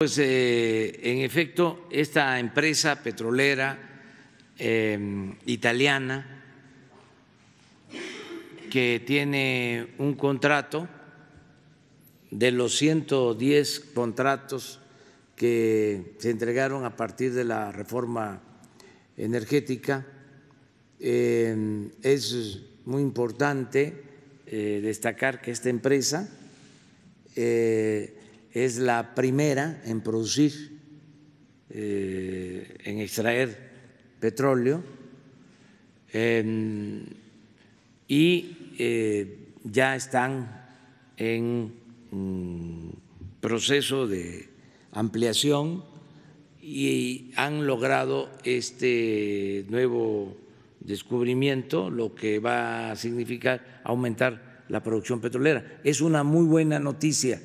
Pues eh, en efecto, esta empresa petrolera em, italiana que tiene un contrato de los 110 contratos que se entregaron a partir de la reforma energética, em, es muy importante eh, destacar que esta empresa eh, es la primera en producir, eh, en extraer petróleo em, y eh, ya están en mm, proceso de ampliación y han logrado este nuevo descubrimiento, lo que va a significar aumentar la producción petrolera. Es una muy buena noticia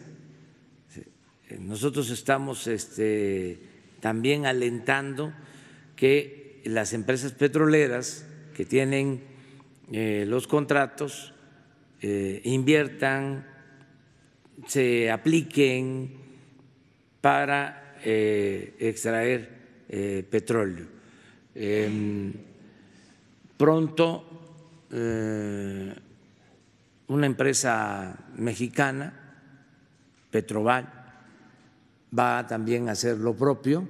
nosotros estamos este, también alentando que las empresas petroleras que tienen eh, los contratos eh, inviertan, se apliquen para eh, extraer petróleo. Em, pronto una empresa mexicana, Petroval, va también a hacer lo propio.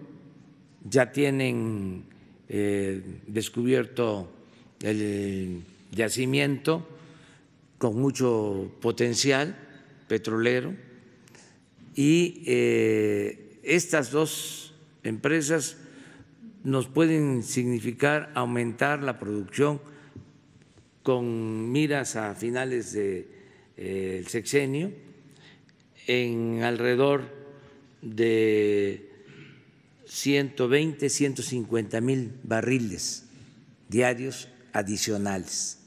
Ya tienen eh, descubierto el yacimiento con mucho potencial petrolero y eh, estas dos empresas nos pueden significar aumentar la producción con miras a finales del eh, sexenio en alrededor de 120, 150 mil barriles diarios adicionales.